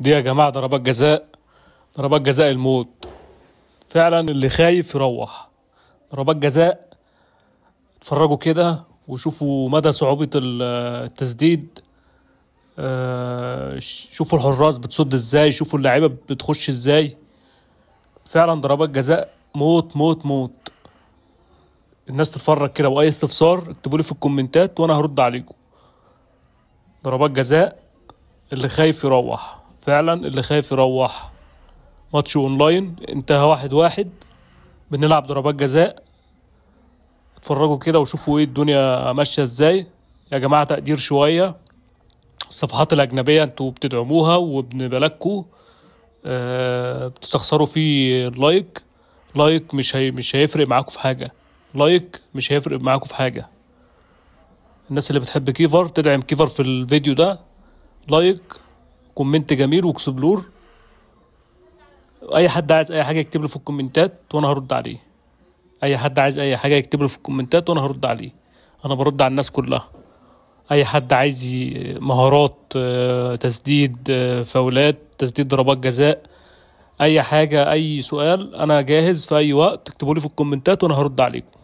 دي يا جماعة ضربات جزاء ضربات جزاء الموت فعلا اللي خايف يروح ضربات جزاء اتفرجوا كده وشوفوا مدى صعوبة التسديد آه، شوفوا الحراس بتصد ازاي شوفوا اللعيبة بتخش ازاي فعلا ضربات جزاء موت موت موت الناس تتفرج كده واي استفسار اكتبوا لي في الكومنتات وانا هرد عليكم ضربات جزاء اللي خايف يروح فعلا اللي خايف يروح ماتش اونلاين انتهى واحد واحد بنلعب ضربات جزاء اتفرجوا كده وشوفوا ايه الدنيا ماشيه ازاي يا جماعه تقدير شويه الصفحات الاجنبيه انتوا بتدعموها وابن بالكوا أه بتستخسروا فيه لايك لايك مش هي مش هيفرق معاكم في حاجه لايك مش هيفرق معاكم في حاجه الناس اللي بتحب كيفر تدعم كيفر في الفيديو ده لايك كومنت جميل واكسبلور اي حد عايز اي حاجه يكتب لي في الكومنتات وانا هرد عليه اي حد عايز اي حاجه يكتب لي في الكومنتات وانا هرد عليه انا برد على الناس كلها اي حد عايز مهارات آه، تسديد آه، فاولات تسديد ضربات جزاء اي حاجه اي سؤال انا جاهز في اي وقت اكتبوا لي في الكومنتات وانا هرد عليكم